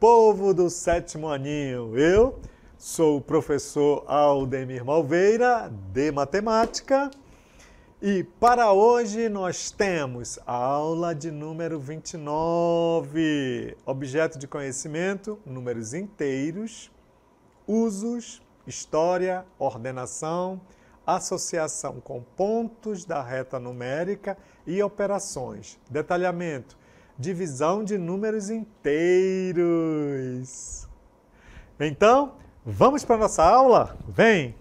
povo do sétimo aninho. Eu sou o professor Aldemir Malveira, de matemática, e para hoje nós temos a aula de número 29, objeto de conhecimento, números inteiros, usos, história, ordenação, associação com pontos da reta numérica e operações, detalhamento divisão de números inteiros. Então, vamos para a nossa aula? Vem!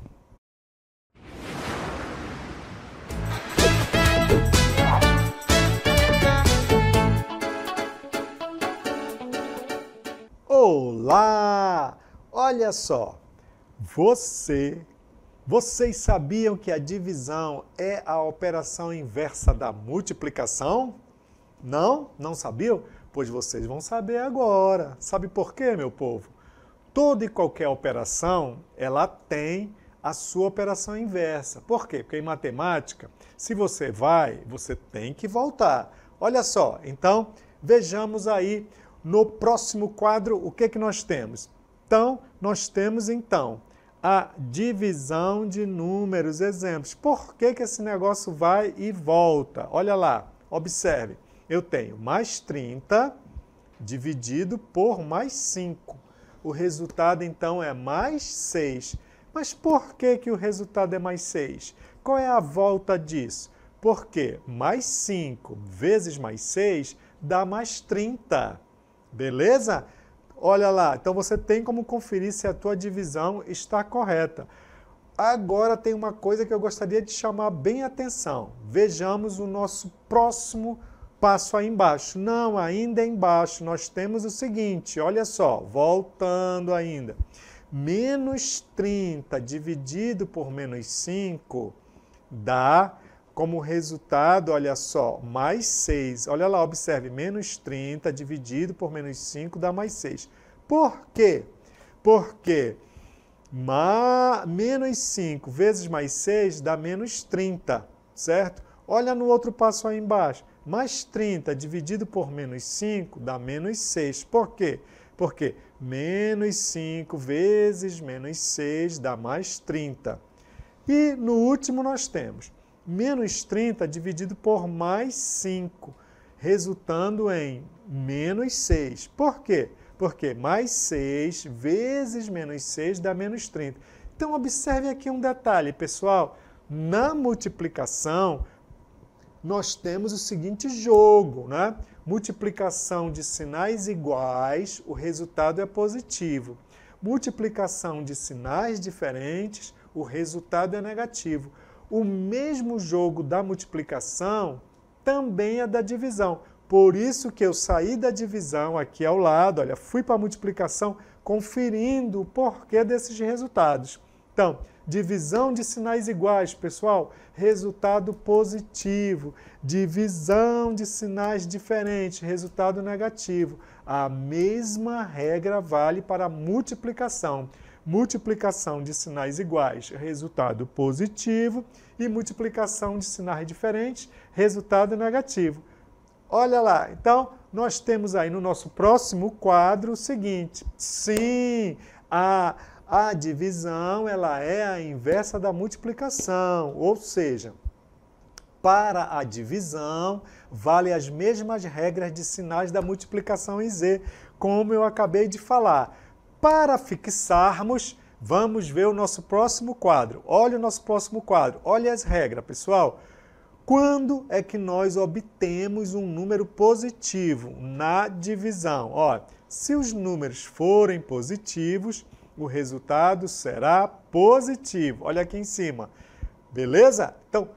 Olá! Olha só, você, vocês sabiam que a divisão é a operação inversa da multiplicação? Não? Não sabiam? Pois vocês vão saber agora. Sabe por quê, meu povo? Toda e qualquer operação, ela tem a sua operação inversa. Por quê? Porque em matemática, se você vai, você tem que voltar. Olha só, então vejamos aí no próximo quadro o que, que nós temos. Então, nós temos então a divisão de números, exemplos. Por que, que esse negócio vai e volta? Olha lá, observe eu tenho mais 30 dividido por mais 5. O resultado então é mais 6. Mas por que, que o resultado é mais 6? Qual é a volta disso? Porque mais 5 vezes mais 6 dá mais 30. Beleza? Olha lá, então você tem como conferir se a tua divisão está correta. Agora tem uma coisa que eu gostaria de chamar bem atenção. Vejamos o nosso próximo passo aí embaixo. Não, ainda é embaixo nós temos o seguinte, olha só, voltando ainda. Menos 30 dividido por menos 5 dá como resultado, olha só, mais 6. Olha lá, observe, menos 30 dividido por menos 5 dá mais 6. Por quê? Porque ma... menos 5 vezes mais 6 dá menos 30, certo? Olha no outro passo aí embaixo. Mais 30 dividido por menos 5 dá menos 6. Por quê? Porque menos 5 vezes menos 6 dá mais 30. E no último nós temos menos 30 dividido por mais 5, resultando em menos 6. Por quê? Porque mais 6 vezes menos 6 dá menos 30. Então, observe aqui um detalhe, pessoal. Na multiplicação, nós temos o seguinte jogo, né? Multiplicação de sinais iguais, o resultado é positivo. Multiplicação de sinais diferentes, o resultado é negativo. O mesmo jogo da multiplicação também é da divisão. Por isso que eu saí da divisão aqui ao lado, olha, fui para a multiplicação conferindo o porquê desses resultados. Então, Divisão de sinais iguais, pessoal, resultado positivo. Divisão de sinais diferentes, resultado negativo. A mesma regra vale para multiplicação. Multiplicação de sinais iguais, resultado positivo, e multiplicação de sinais diferentes, resultado negativo. Olha lá, então nós temos aí no nosso próximo quadro o seguinte: sim, a a divisão ela é a inversa da multiplicação, ou seja, para a divisão vale as mesmas regras de sinais da multiplicação em Z, como eu acabei de falar. Para fixarmos, vamos ver o nosso próximo quadro. Olha o nosso próximo quadro. Olha as regras, pessoal. Quando é que nós obtemos um número positivo na divisão? Ó, se os números forem positivos, o resultado será positivo. Olha aqui em cima. Beleza? Então,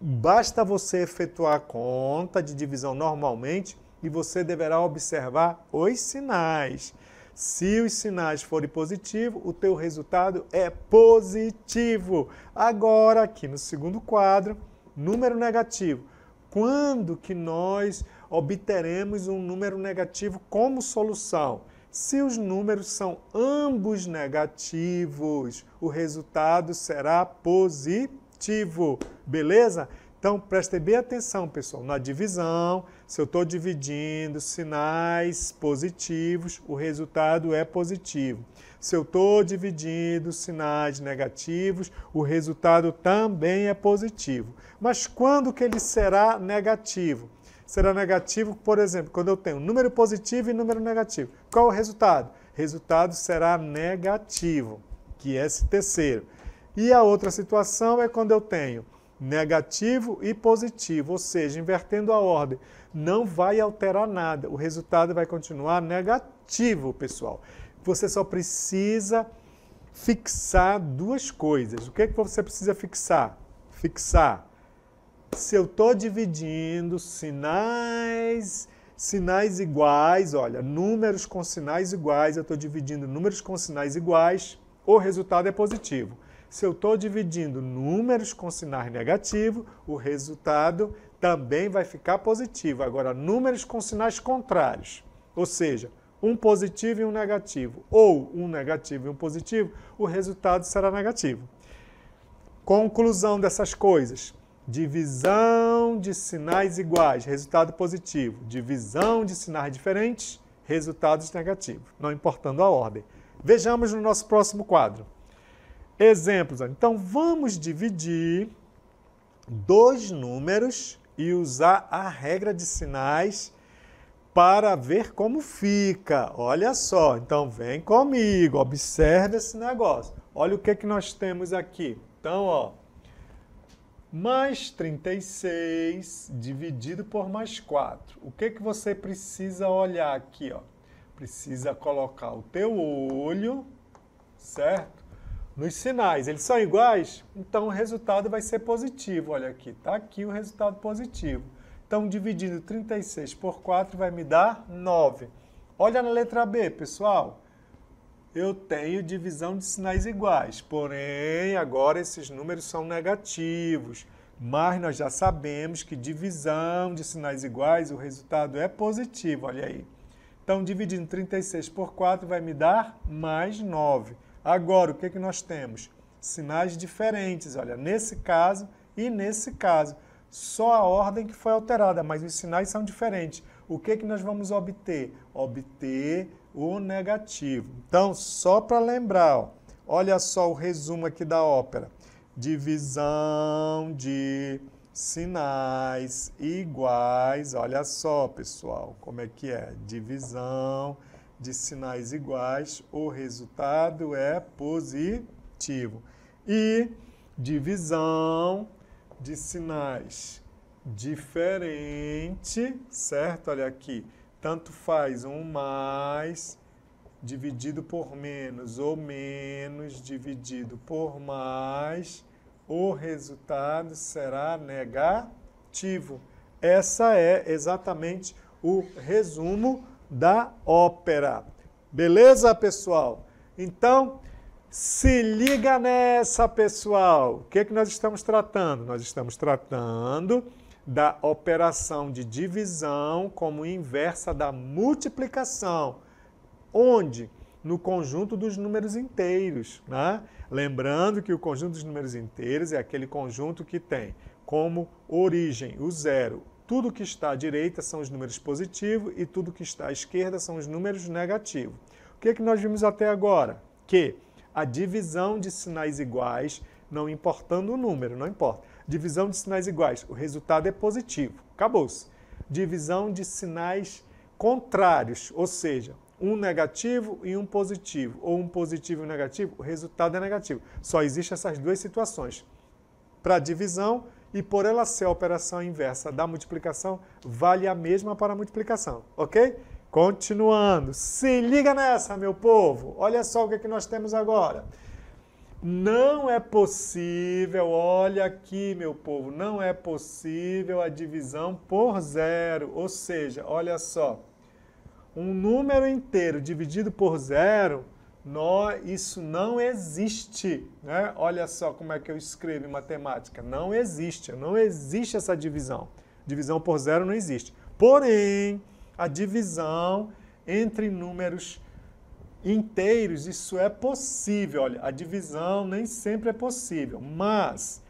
basta você efetuar a conta de divisão normalmente e você deverá observar os sinais. Se os sinais forem positivos, o teu resultado é positivo. Agora, aqui no segundo quadro, número negativo. Quando que nós obteremos um número negativo como solução? Se os números são ambos negativos, o resultado será positivo, beleza? Então prestem bem atenção, pessoal, na divisão, se eu estou dividindo sinais positivos, o resultado é positivo. Se eu estou dividindo sinais negativos, o resultado também é positivo. Mas quando que ele será negativo? será negativo, por exemplo, quando eu tenho número positivo e número negativo. Qual o resultado? Resultado será negativo, que é esse terceiro. E a outra situação é quando eu tenho negativo e positivo, ou seja, invertendo a ordem, não vai alterar nada. O resultado vai continuar negativo, pessoal. Você só precisa fixar duas coisas. O que é que você precisa fixar? Fixar se eu estou dividindo sinais, sinais iguais, olha, números com sinais iguais, eu estou dividindo números com sinais iguais, o resultado é positivo. Se eu estou dividindo números com sinais negativos, o resultado também vai ficar positivo. Agora, números com sinais contrários, ou seja, um positivo e um negativo, ou um negativo e um positivo, o resultado será negativo. Conclusão dessas coisas Divisão de sinais iguais, resultado positivo. Divisão de sinais diferentes, resultados negativos, não importando a ordem. Vejamos no nosso próximo quadro. Exemplos. Então, vamos dividir dois números e usar a regra de sinais para ver como fica. Olha só, então vem comigo, observe esse negócio. Olha o que, é que nós temos aqui. Então, ó, mais 36 dividido por mais 4. O que, é que você precisa olhar aqui? Ó? Precisa colocar o teu olho, certo? Nos sinais. Eles são iguais? Então o resultado vai ser positivo. Olha aqui, está aqui o resultado positivo. Então, dividindo 36 por 4 vai me dar 9. Olha na letra B, pessoal eu tenho divisão de sinais iguais, porém agora esses números são negativos. Mas nós já sabemos que divisão de sinais iguais, o resultado é positivo, olha aí. Então, dividindo 36 por 4 vai me dar mais 9. Agora, o que, é que nós temos? Sinais diferentes, olha, nesse caso e nesse caso. Só a ordem que foi alterada, mas os sinais são diferentes o que, é que nós vamos obter? Obter o negativo. Então, só para lembrar, ó, olha só o resumo aqui da ópera. Divisão de sinais iguais. Olha só, pessoal, como é que é? Divisão de sinais iguais, o resultado é positivo. E divisão de sinais diferente, certo? Olha aqui, tanto faz um mais dividido por menos ou menos dividido por mais, o resultado será negativo. Essa é exatamente o resumo da ópera. Beleza, pessoal? Então, se liga nessa, pessoal. O que é que nós estamos tratando? Nós estamos tratando da operação de divisão como inversa da multiplicação, onde no conjunto dos números inteiros. Né? Lembrando que o conjunto dos números inteiros é aquele conjunto que tem como origem o zero. Tudo que está à direita são os números positivos e tudo que está à esquerda são os números negativos. O que, é que nós vimos até agora? Que a divisão de sinais iguais, não importando o número, não importa, Divisão de sinais iguais, o resultado é positivo. Acabou-se. Divisão de sinais contrários, ou seja, um negativo e um positivo, ou um positivo e um negativo, o resultado é negativo. Só existem essas duas situações. Para divisão e por ela ser a operação inversa da multiplicação, vale a mesma para a multiplicação, ok? Continuando, se liga nessa, meu povo. Olha só o que, é que nós temos agora. Não é possível, olha aqui, meu povo, não é possível a divisão por zero. Ou seja, olha só, um número inteiro dividido por zero, nó, isso não existe. Né? Olha só como é que eu escrevo em matemática. Não existe, não existe essa divisão. Divisão por zero não existe. Porém, a divisão entre números inteiros, isso é possível. Olha, a divisão nem sempre é possível, mas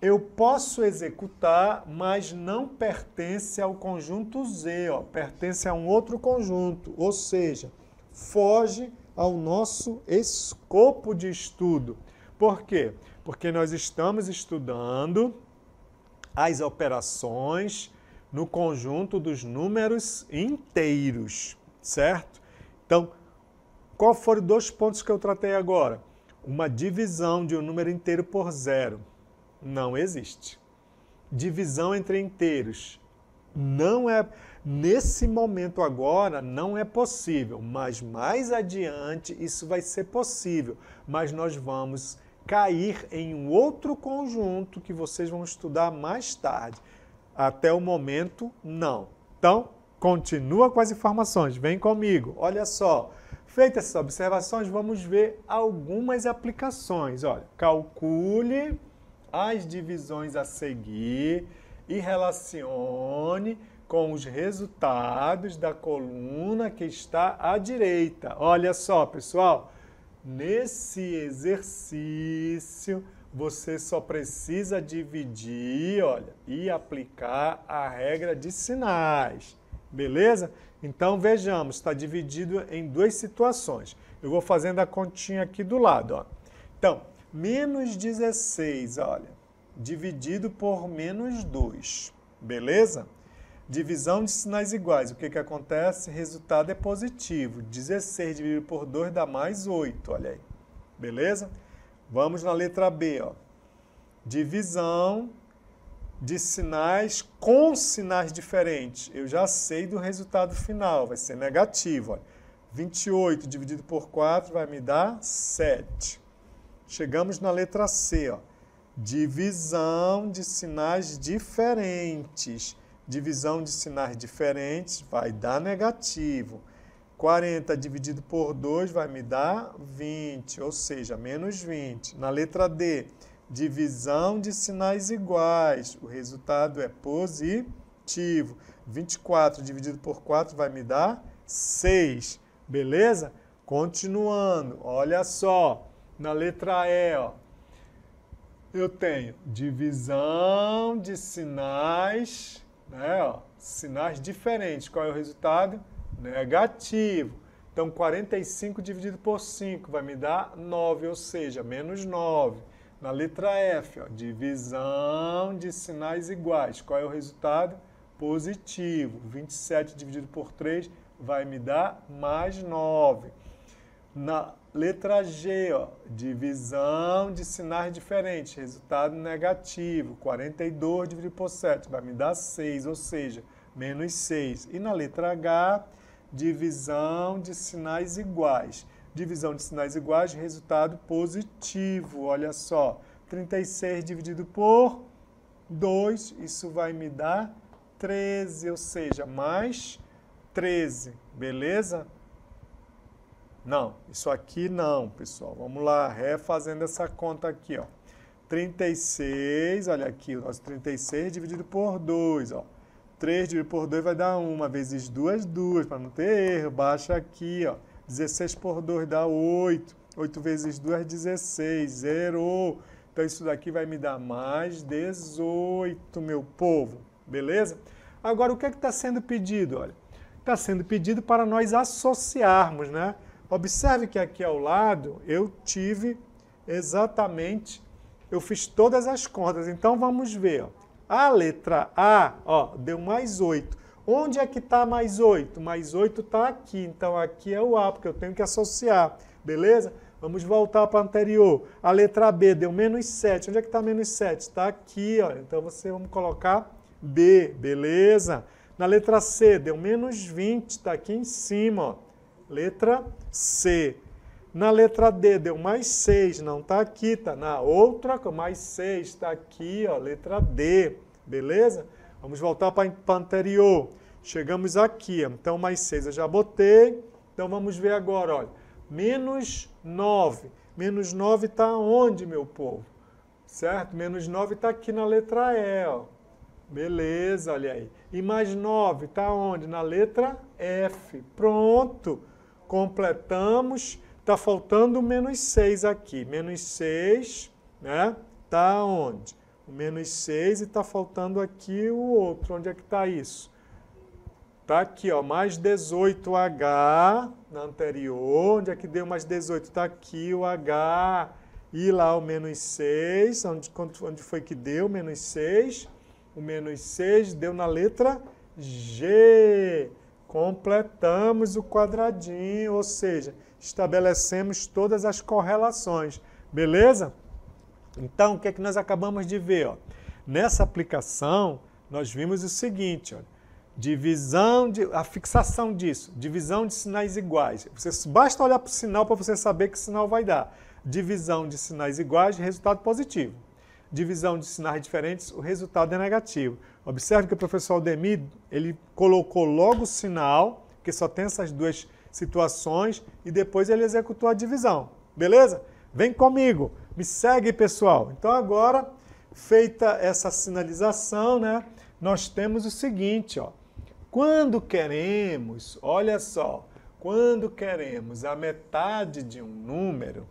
eu posso executar, mas não pertence ao conjunto Z, ó, pertence a um outro conjunto, ou seja, foge ao nosso escopo de estudo. Por quê? Porque nós estamos estudando as operações no conjunto dos números inteiros, certo? Então, qual foram os dois pontos que eu tratei agora? Uma divisão de um número inteiro por zero não existe. Divisão entre inteiros não é nesse momento agora não é possível, mas mais adiante isso vai ser possível, mas nós vamos cair em um outro conjunto que vocês vão estudar mais tarde. Até o momento não. Então, Continua com as informações, vem comigo. Olha só, feitas essas observações, vamos ver algumas aplicações. Olha, calcule as divisões a seguir e relacione com os resultados da coluna que está à direita. Olha só, pessoal, nesse exercício você só precisa dividir, olha, e aplicar a regra de sinais. Beleza? Então vejamos, está dividido em duas situações. Eu vou fazendo a continha aqui do lado. Ó. Então, menos 16, olha, dividido por menos 2. Beleza? Divisão de sinais iguais. O que, que acontece? Resultado é positivo. 16 dividido por 2 dá mais 8. Olha aí. Beleza? Vamos na letra B. Ó. Divisão de sinais com sinais diferentes. Eu já sei do resultado final, vai ser negativo. Olha. 28 dividido por 4 vai me dar 7. Chegamos na letra C, ó. divisão de sinais diferentes. Divisão de sinais diferentes vai dar negativo. 40 dividido por 2 vai me dar 20, ou seja, menos 20. Na letra D, divisão de sinais iguais, o resultado é positivo. 24 dividido por 4 vai me dar 6, beleza? Continuando, olha só, na letra E, ó, eu tenho divisão de sinais, né, ó, sinais diferentes. Qual é o resultado? Negativo. Então, 45 dividido por 5 vai me dar 9, ou seja, menos 9. Na letra F, ó, divisão de sinais iguais. Qual é o resultado? Positivo. 27 dividido por 3 vai me dar mais 9. Na letra G, ó, divisão de sinais diferentes. Resultado negativo. 42 dividido por 7 vai me dar 6, ou seja, menos 6. E na letra H, divisão de sinais iguais divisão de sinais iguais, resultado positivo. Olha só, 36 dividido por 2, isso vai me dar 13, ou seja, mais 13, beleza? Não, isso aqui não, pessoal. Vamos lá, refazendo essa conta aqui, ó. 36, olha aqui, o nosso 36 dividido por 2, ó. 3 dividido por 2 vai dar 1, vezes 2, 2, para não ter erro. Baixa aqui, ó. 16 por 2 dá 8. 8 vezes 2 é 16. Zerou. Então isso daqui vai me dar mais 18, meu povo. Beleza? Agora, o que é que está sendo pedido? Olha, está sendo pedido para nós associarmos, né? Observe que aqui ao lado eu tive exatamente, eu fiz todas as contas. Então vamos ver. Ó. A letra A ó, deu mais 8. Onde é que está mais 8? Mais 8 está aqui, então aqui é o A, porque eu tenho que associar, beleza? Vamos voltar para o anterior. A letra B deu menos 7. Onde é que está menos 7? Está aqui, ó. então você vamos colocar B, beleza? Na letra C deu menos 20, está aqui em cima, ó. letra C. Na letra D deu mais 6, não está aqui, está na outra, mais 6, está aqui, ó, letra D, beleza? Vamos voltar para a anterior. Chegamos aqui, então mais 6 eu já botei. Então vamos ver agora, olha. Menos 9. Menos 9 está onde, meu povo? Certo? Menos 9 está aqui na letra E, ó. Beleza, olha aí. E mais 9 está onde? Na letra F. Pronto. Completamos. Está faltando menos 6 aqui. Menos 6, né? Está onde? o menos 6 e está faltando aqui o outro. Onde é que está isso? Está aqui, ó, mais 18H na anterior. Onde é que deu mais 18? Está aqui o H e lá o menos 6. Onde, onde foi que deu menos 6? O menos 6 deu na letra G. Completamos o quadradinho, ou seja, estabelecemos todas as correlações. Beleza? Então, o que é que nós acabamos de ver? Ó? Nessa aplicação, nós vimos o seguinte, ó, divisão de, a fixação disso, divisão de sinais iguais. Você, basta olhar para o sinal para você saber que sinal vai dar. Divisão de sinais iguais, resultado positivo. Divisão de sinais diferentes, o resultado é negativo. Observe que o professor Aldemir, ele colocou logo o sinal, que só tem essas duas situações, e depois ele executou a divisão. Beleza? Vem comigo! Me segue, pessoal. Então agora, feita essa sinalização, né, nós temos o seguinte, ó. Quando queremos, olha só, quando queremos a metade de um número,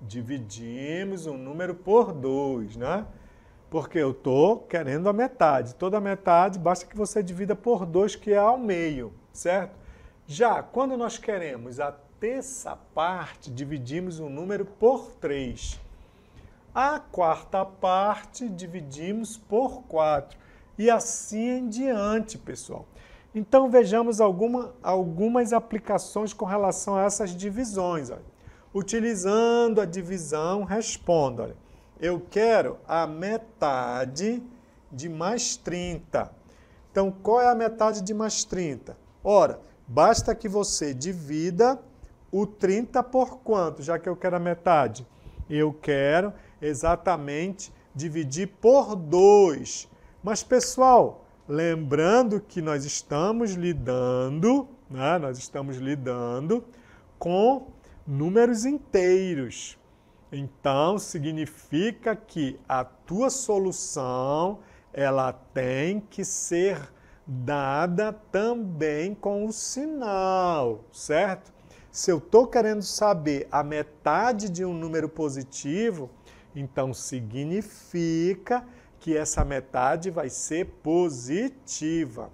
dividimos um número por 2, né? Porque eu estou querendo a metade. Toda a metade, basta que você divida por 2, que é ao meio, certo? Já quando nós queremos a terça parte, dividimos um número por 3. A quarta parte dividimos por 4 e assim em diante, pessoal. Então vejamos alguma, algumas aplicações com relação a essas divisões. Olha. Utilizando a divisão, respondo. Olha. Eu quero a metade de mais 30. Então, qual é a metade de mais 30? Ora, basta que você divida o 30 por quanto, já que eu quero a metade? Eu quero exatamente dividir por dois. Mas, pessoal, lembrando que nós estamos lidando, né, nós estamos lidando com números inteiros. Então, significa que a tua solução ela tem que ser dada também com o sinal, certo? Se eu estou querendo saber a metade de um número positivo, então significa que essa metade vai ser positiva.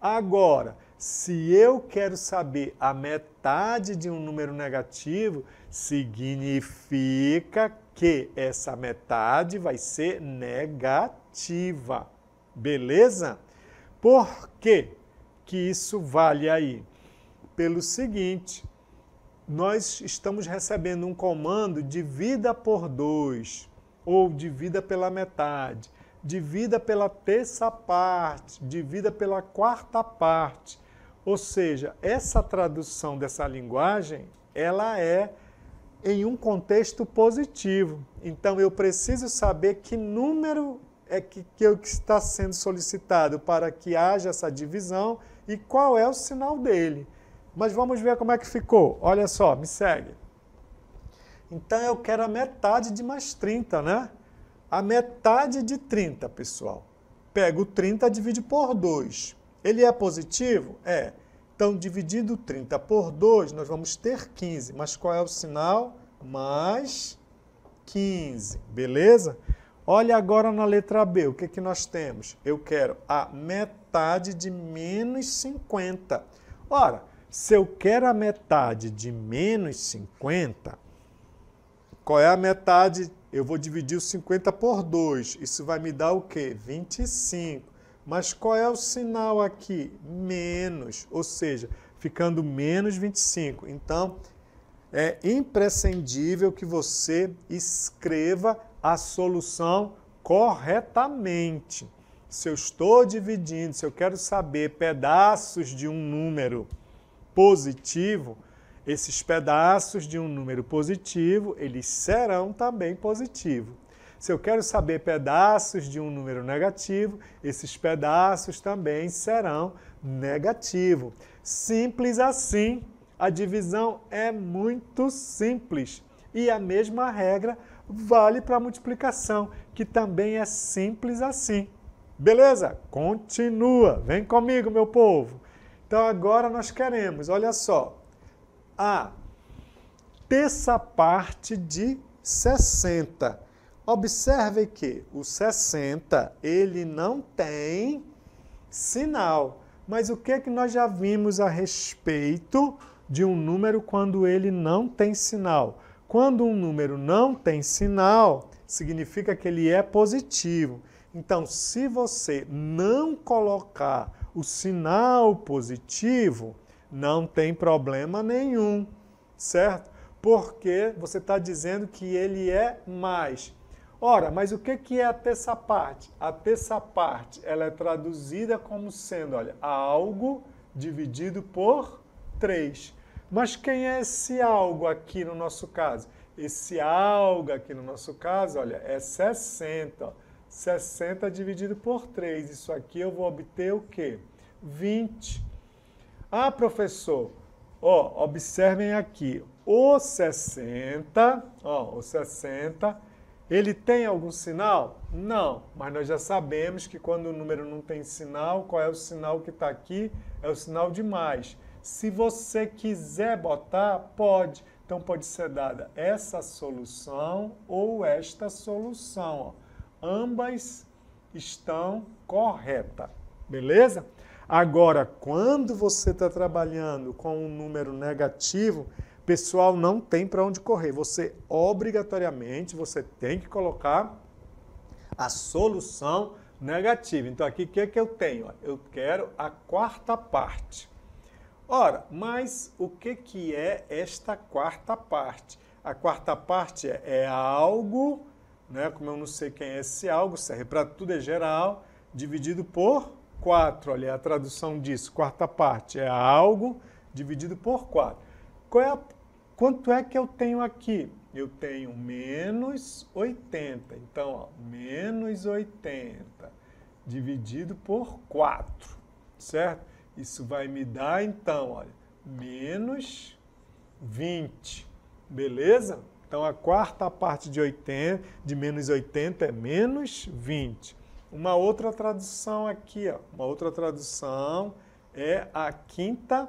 Agora, se eu quero saber a metade de um número negativo, significa que essa metade vai ser negativa. Beleza? Por que isso vale aí? Pelo seguinte, nós estamos recebendo um comando de vida por dois, ou de vida pela metade, de vida pela terça parte, de vida pela quarta parte. Ou seja, essa tradução dessa linguagem, ela é em um contexto positivo. Então eu preciso saber que número é que, que é está sendo solicitado para que haja essa divisão e qual é o sinal dele. Mas vamos ver como é que ficou. Olha só, me segue. Então eu quero a metade de mais 30, né? A metade de 30, pessoal. Pego 30, divide por 2. Ele é positivo? É. Então, dividido 30 por 2, nós vamos ter 15. Mas qual é o sinal? Mais 15, beleza? Olha agora na letra B, o que, que nós temos? Eu quero a metade de menos 50. Ora, se eu quero a metade de menos 50, qual é a metade? Eu vou dividir o 50 por 2. Isso vai me dar o quê? 25. Mas qual é o sinal aqui? Menos, ou seja, ficando menos 25. Então, é imprescindível que você escreva a solução corretamente. Se eu estou dividindo, se eu quero saber pedaços de um número, positivo, esses pedaços de um número positivo, eles serão também positivos. Se eu quero saber pedaços de um número negativo, esses pedaços também serão negativos. Simples assim. A divisão é muito simples. E a mesma regra vale para a multiplicação, que também é simples assim. Beleza? Continua. Vem comigo, meu povo. Então agora nós queremos, olha só, a terça parte de 60. Observe que o 60, ele não tem sinal. Mas o que é que nós já vimos a respeito de um número quando ele não tem sinal? Quando um número não tem sinal, significa que ele é positivo. Então, se você não colocar o sinal positivo, não tem problema nenhum, certo? Porque você está dizendo que ele é mais. Ora, mas o que é a terça parte? A terça parte ela é traduzida como sendo, olha, algo dividido por 3. Mas quem é esse algo aqui no nosso caso? Esse algo aqui no nosso caso, olha, é 60. 60 dividido por 3. Isso aqui eu vou obter o quê? 20. Ah, professor, ó, observem aqui. O 60, ó, o 60, ele tem algum sinal? Não, mas nós já sabemos que quando o número não tem sinal, qual é o sinal que está aqui? É o sinal de mais. Se você quiser botar, pode. Então pode ser dada essa solução ou esta solução. Ó. Ambas estão corretas, beleza? Agora, quando você está trabalhando com um número negativo, pessoal, não tem para onde correr. Você obrigatoriamente você tem que colocar a solução negativa. Então aqui o que, é que eu tenho? Eu quero a quarta parte. Ora, mas o que, que é esta quarta parte? A quarta parte é, é algo né? como eu não sei quem é esse algo, serve é para tudo, é geral, dividido por 4. Olha, a tradução disso, quarta parte, é algo dividido por 4. Qual é a, quanto é que eu tenho aqui? Eu tenho menos 80. Então, ó, menos 80 dividido por 4, certo? Isso vai me dar, então, olha, menos 20, beleza? Então a quarta parte de 80, de menos 80 é menos 20. Uma outra tradução aqui, ó, uma outra tradução é a quinta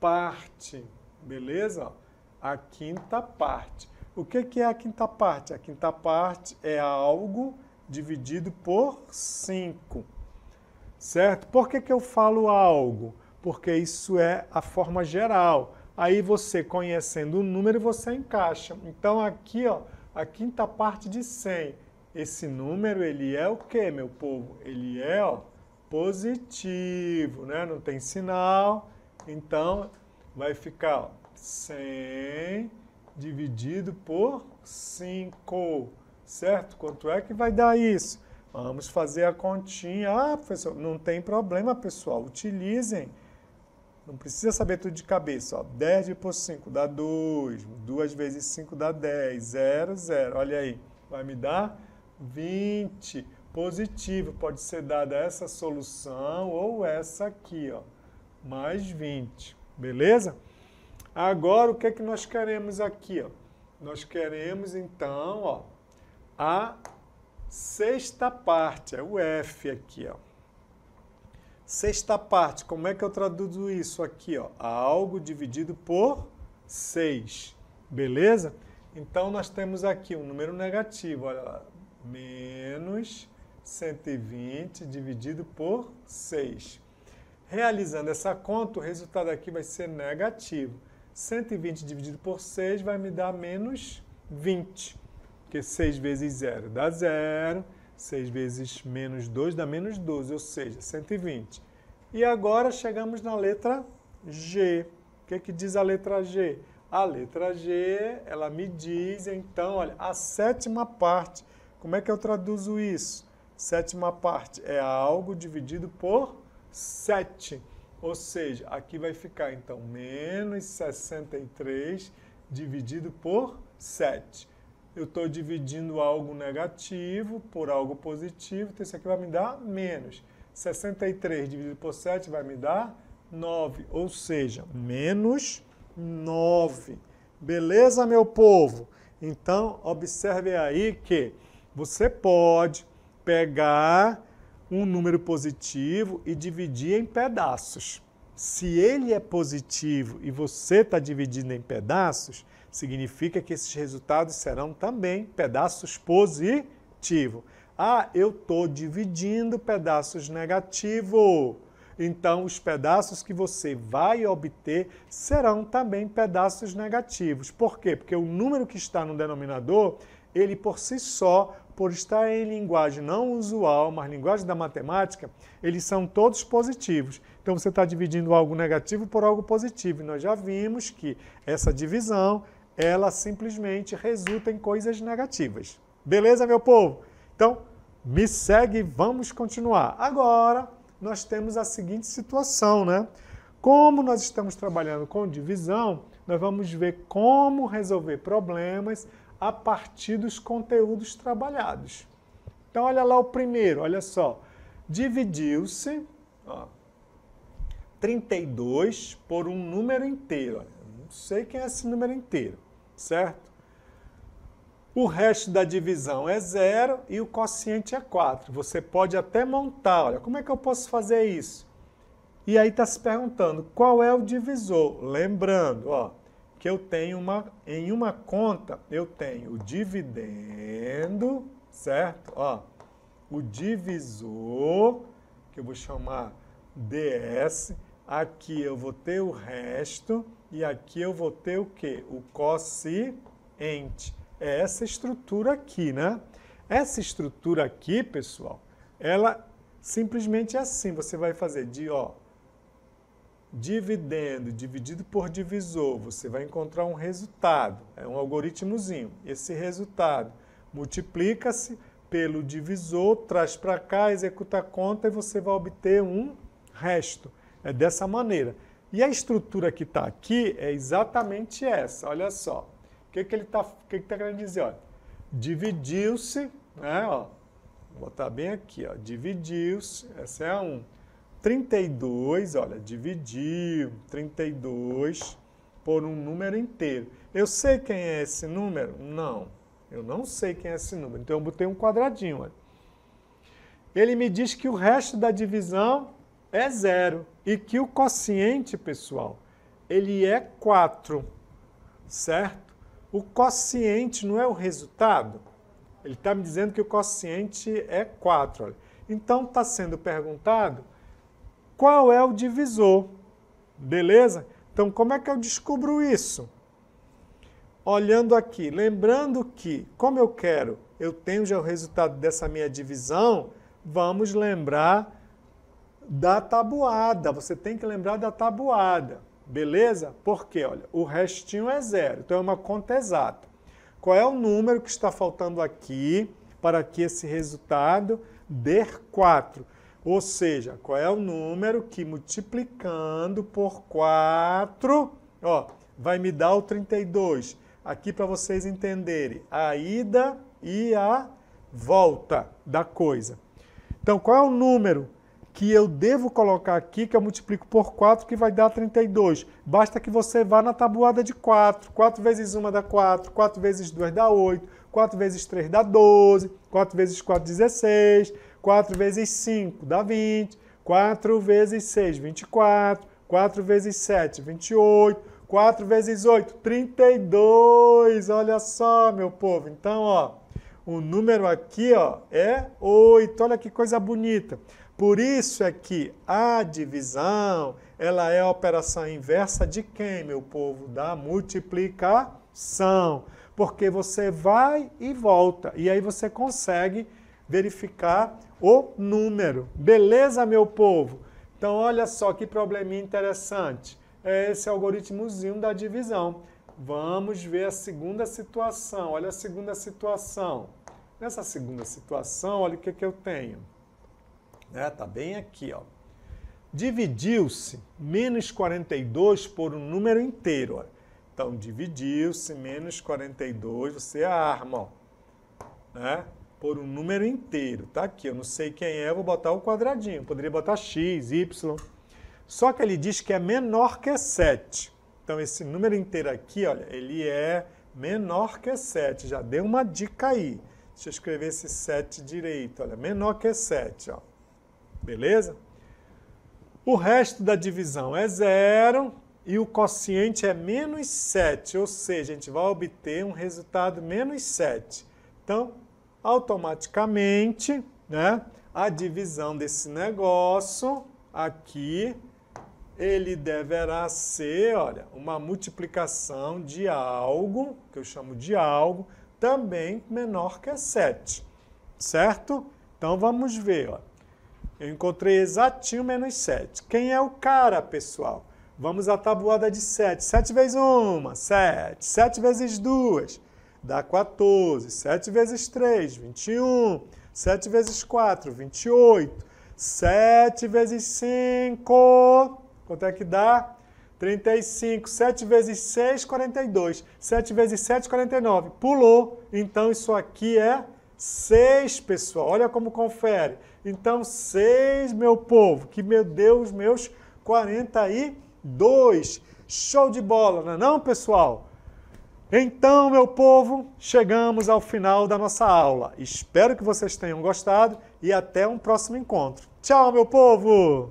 parte, beleza? A quinta parte. O que é a quinta parte? A quinta parte é algo dividido por 5, certo? Por que, que eu falo algo? Porque isso é a forma geral. Aí você conhecendo o número, você encaixa. Então aqui, ó, a quinta parte de 100. Esse número, ele é o quê, meu povo? Ele é, ó, positivo, né? Não tem sinal. Então vai ficar, ó, 100 dividido por 5, certo? Quanto é que vai dar isso? Vamos fazer a continha. Ah, professor, não tem problema, pessoal. Utilizem não precisa saber tudo de cabeça. Ó. 10 dividido por 5 dá 2. 2 vezes 5 dá 10. 0, 0. Olha aí. Vai me dar 20. Positivo. Pode ser dada essa solução ou essa aqui. Ó. Mais 20. Beleza? Agora, o que é que nós queremos aqui? Ó? Nós queremos, então, ó, a sexta parte. É o F aqui. Ó. Sexta parte, como é que eu traduzo isso aqui? Ó? Algo dividido por 6, beleza? Então, nós temos aqui um número negativo, olha lá, menos 120 dividido por 6. Realizando essa conta, o resultado aqui vai ser negativo. 120 dividido por 6 vai me dar menos 20, porque 6 vezes 0 dá 0, 6 vezes menos 2 dá menos 12, ou seja, 120. E agora chegamos na letra G. O que, é que diz a letra G? A letra G, ela me diz, então, olha, a sétima parte. Como é que eu traduzo isso? Sétima parte é algo dividido por 7. Ou seja, aqui vai ficar, então, menos 63 dividido por 7 eu estou dividindo algo negativo por algo positivo, então isso aqui vai me dar menos. 63 dividido por 7 vai me dar 9, ou seja, menos 9. Beleza, meu povo? Então, observe aí que você pode pegar um número positivo e dividir em pedaços. Se ele é positivo e você está dividindo em pedaços, significa que esses resultados serão também pedaços positivos. Ah, eu estou dividindo pedaços negativos. Então, os pedaços que você vai obter serão também pedaços negativos. Por quê? Porque o número que está no denominador, ele por si só, por estar em linguagem não usual, mas linguagem da matemática, eles são todos positivos. Então, você está dividindo algo negativo por algo positivo. E nós já vimos que essa divisão ela simplesmente resulta em coisas negativas. Beleza, meu povo? Então, me segue e vamos continuar. Agora, nós temos a seguinte situação, né? Como nós estamos trabalhando com divisão, nós vamos ver como resolver problemas a partir dos conteúdos trabalhados. Então, olha lá o primeiro, olha só. Dividiu-se 32 por um número inteiro. não sei quem é esse número inteiro certo? O resto da divisão é zero e o quociente é 4. Você pode até montar, olha, como é que eu posso fazer isso? E aí está se perguntando qual é o divisor. Lembrando, ó, que eu tenho uma, em uma conta, eu tenho o dividendo, certo? Ó, o divisor, que eu vou chamar DS, aqui eu vou ter o resto, e aqui eu vou ter o quê? O cociente. É essa estrutura aqui, né? Essa estrutura aqui, pessoal, ela simplesmente é assim. Você vai fazer de, ó, dividendo, dividido por divisor, você vai encontrar um resultado. É um algoritmozinho. Esse resultado multiplica-se pelo divisor, traz para cá, executa a conta e você vai obter um resto. É dessa maneira. E a estrutura que está aqui é exatamente essa, olha só. O que, que ele está que que tá querendo dizer? Dividiu-se, né, ó, vou botar bem aqui, ó, dividiu-se, essa é a 1. 32, olha, dividiu 32 por um número inteiro. Eu sei quem é esse número? Não, eu não sei quem é esse número, então eu botei um quadradinho, olha. Ele me diz que o resto da divisão é zero e que o quociente, pessoal, ele é 4, certo? O quociente não é o resultado? Ele está me dizendo que o quociente é 4. Olha. Então está sendo perguntado qual é o divisor, beleza? Então como é que eu descubro isso? Olhando aqui, lembrando que, como eu quero, eu tenho já o resultado dessa minha divisão, vamos lembrar da tabuada. Você tem que lembrar da tabuada, beleza? Porque, olha, o restinho é zero, então é uma conta exata. Qual é o número que está faltando aqui para que esse resultado dê 4? Ou seja, qual é o número que multiplicando por 4, ó, vai me dar o 32. Aqui para vocês entenderem a ida e a volta da coisa. Então, qual é o número que eu devo colocar aqui, que eu multiplico por 4, que vai dar 32. Basta que você vá na tabuada de 4. 4 vezes 1 dá 4, 4 vezes 2 dá 8, 4 vezes 3 dá 12, 4 vezes 4, 16, 4 vezes 5 dá 20, 4 vezes 6, 24, 4 vezes 7, 28, 4 vezes 8, 32. Olha só, meu povo. Então, ó, o número aqui ó, é 8. Olha que coisa bonita. Por isso é que a divisão, ela é a operação inversa de quem, meu povo? Da multiplicação. Porque você vai e volta, e aí você consegue verificar o número. Beleza, meu povo? Então, olha só que probleminha interessante. É esse algoritmozinho da divisão. Vamos ver a segunda situação. Olha a segunda situação. Nessa segunda situação, olha o que, que eu tenho. Está né? bem aqui, ó. Dividiu-se menos 42 por um número inteiro. Ó. Então, dividiu-se menos 42, você arma, ó, né? por um número inteiro. Tá aqui, eu não sei quem é, vou botar o quadradinho. Poderia botar x, y. Só que ele diz que é menor que 7. Então, esse número inteiro aqui, olha, ele é menor que 7. Já deu uma dica aí. Deixa eu escrever esse 7 direito. Olha, menor que 7, ó. Beleza? O resto da divisão é zero e o quociente é menos 7, ou seja, a gente vai obter um resultado menos 7. Então, automaticamente, né, a divisão desse negócio aqui, ele deverá ser, olha, uma multiplicação de algo, que eu chamo de algo, também menor que 7, certo? Então, vamos ver, olha. Eu encontrei exatinho menos 7. Quem é o cara, pessoal? Vamos à tabuada de 7. 7 vezes 1, 7. 7 vezes 2, dá 14. 7 vezes 3, 21. 7 vezes 4, 28. 7 vezes 5, quanto é que dá? 35. 7 vezes 6, 42. 7 vezes 7, 49. Pulou. Então isso aqui é 6, pessoal. Olha como confere. Então, seis, meu povo, que meu Deus, meus 42. Show de bola, não é não, pessoal? Então, meu povo, chegamos ao final da nossa aula. Espero que vocês tenham gostado e até um próximo encontro. Tchau, meu povo!